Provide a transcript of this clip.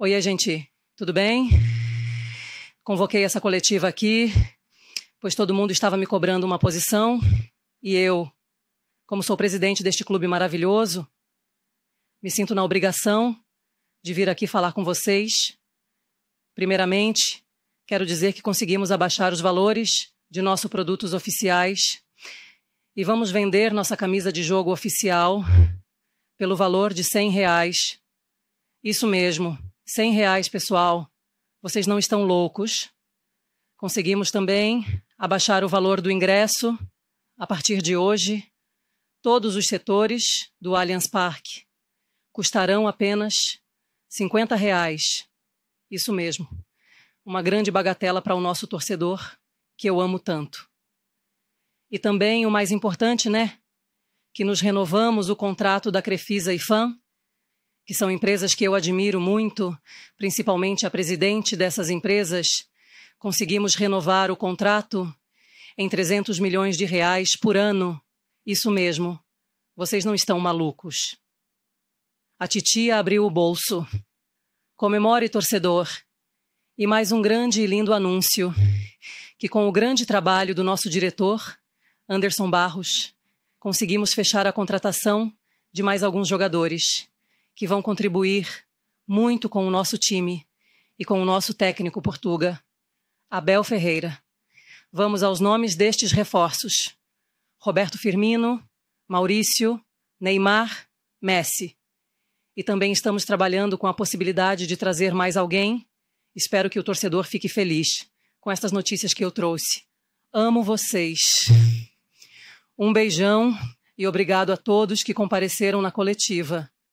Oi, gente, tudo bem? Convoquei essa coletiva aqui, pois todo mundo estava me cobrando uma posição e eu, como sou presidente deste clube maravilhoso, me sinto na obrigação de vir aqui falar com vocês. Primeiramente, quero dizer que conseguimos abaixar os valores de nossos produtos oficiais e vamos vender nossa camisa de jogo oficial pelo valor de R$ 100. Reais. Isso mesmo. 100 reais, pessoal. Vocês não estão loucos. Conseguimos também abaixar o valor do ingresso a partir de hoje. Todos os setores do Allianz Parque custarão apenas 50 reais. Isso mesmo. Uma grande bagatela para o nosso torcedor, que eu amo tanto. E também o mais importante, né? Que nos renovamos o contrato da Crefisa e FAM que são empresas que eu admiro muito, principalmente a presidente dessas empresas, conseguimos renovar o contrato em 300 milhões de reais por ano. Isso mesmo. Vocês não estão malucos. A titia abriu o bolso. Comemore, torcedor. E mais um grande e lindo anúncio, que com o grande trabalho do nosso diretor, Anderson Barros, conseguimos fechar a contratação de mais alguns jogadores que vão contribuir muito com o nosso time e com o nosso técnico portuga, Abel Ferreira. Vamos aos nomes destes reforços: Roberto Firmino, Maurício, Neymar, Messi. E também estamos trabalhando com a possibilidade de trazer mais alguém. Espero que o torcedor fique feliz com estas notícias que eu trouxe. Amo vocês. Um beijão e obrigado a todos que compareceram na coletiva.